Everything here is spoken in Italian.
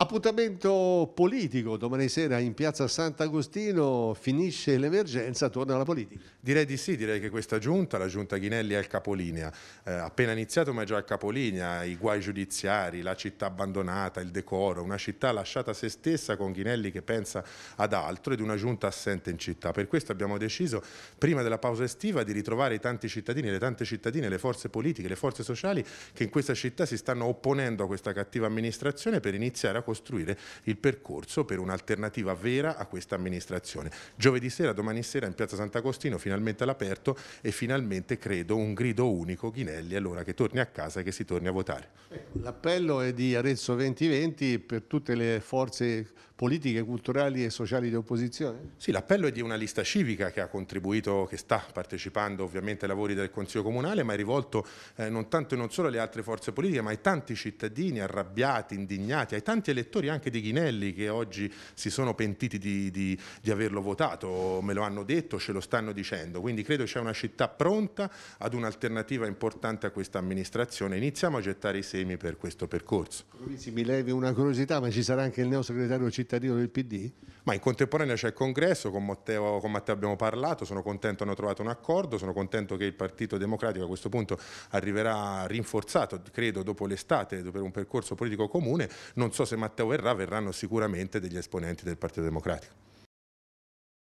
Appuntamento politico, domani sera in piazza Sant'Agostino finisce l'emergenza, torna la politica. Direi di sì, direi che questa giunta, la giunta Ghinelli è al capolinea, eh, appena iniziato ma è già al capolinea, i guai giudiziari, la città abbandonata, il decoro, una città lasciata a se stessa con Ghinelli che pensa ad altro ed una giunta assente in città. Per questo abbiamo deciso prima della pausa estiva di ritrovare i tanti cittadini, le tante cittadine, le forze politiche, le forze sociali che in questa città si stanno opponendo a questa cattiva amministrazione per iniziare a costruire il percorso per un'alternativa vera a questa amministrazione. Giovedì sera, domani sera in piazza Sant'Agostino, finalmente all'aperto e finalmente credo un grido unico Ghinelli allora che torni a casa e che si torni a votare. Ecco, l'appello è di Arezzo 2020 per tutte le forze politiche culturali e sociali di opposizione? Sì, l'appello è di una lista civica che ha contribuito, che sta partecipando ovviamente ai lavori del Consiglio Comunale, ma è rivolto eh, non tanto e non solo alle altre forze politiche, ma ai tanti cittadini arrabbiati, indignati, ai tanti elettori anche di Ghinelli che oggi si sono pentiti di, di, di averlo votato, me lo hanno detto, ce lo stanno dicendo. Quindi credo c'è una città pronta ad un'alternativa importante a questa amministrazione. Iniziamo a gettare i semi per questo percorso. Luisi, mi levi una curiosità, ma ci sarà anche il neo segretario cittadino cittadino del PD? Ma in contemporanea c'è il congresso, con Matteo, con Matteo abbiamo parlato, sono contento hanno trovato un accordo, sono contento che il Partito Democratico a questo punto arriverà rinforzato, credo, dopo l'estate, per un percorso politico comune. Non so se Matteo verrà, verranno sicuramente degli esponenti del Partito Democratico.